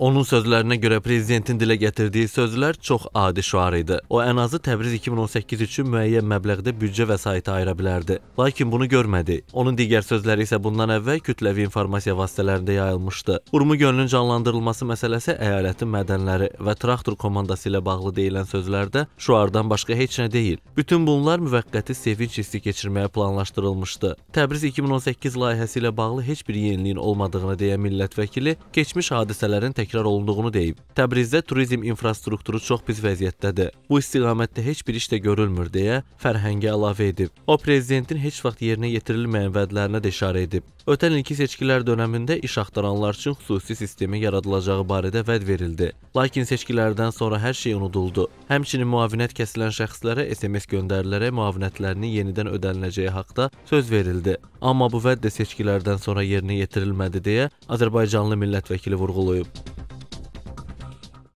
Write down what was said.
Onun sözlərinə görə prezidentin dilə gətirdiyi sözlər çox adi şüar idi. O ən azı Təbriz 2018 üçün müəyyən məbləğdə büdcə vəsaiti ayıra bilərdi. Lakin bunu görmədi. Onun digər sözləri isə bundan əvvəl kütləvi informasiya vasitələrində yayılmışdı. Urmu gölünün canlandırılması məsələsi əyalətin mədənləri və traktor komandası ilə bağlı deyilən sözlərdə şüardan başqa heç nə deyil. Bütün bunlar müvəqqəti sevinç hissi keçirməyə planlaşdırılmışdı. Təbriz 2018 layihəsi ilə bağlı heç bir yeniliyin olmadığını deyən millət vəkili keçmiş hadisələrin təkrar təkrar olunduğunu deyib. Təbrizdə turizm infrastrukturu çox pis vəziyyətdədir. Bu istiqamətdə heç bir iş də görülmür deyə Fərhəngə əlavə edib. O prezidentin heç vaxt yerinə yetirilməyən vədlərinə də işarə edib. Ötən ilki seçkilər dövründə iş axtaranlar üçün xüsusi sistemin yaradılacağı barədə vəd verildi. Lakin seçkilərdən sonra hər şey unuduldu. Həmçinin müavinət kəsilən şəxslərə SMS göndərilərək müavinətlərinin yenidən ödəniləcəyi haqda söz verildi. Amma bu vəd də seçkilərdən sonra yerinə yetirilmədi deyə Azərbaycanlı millət vəkili vurğulayıb.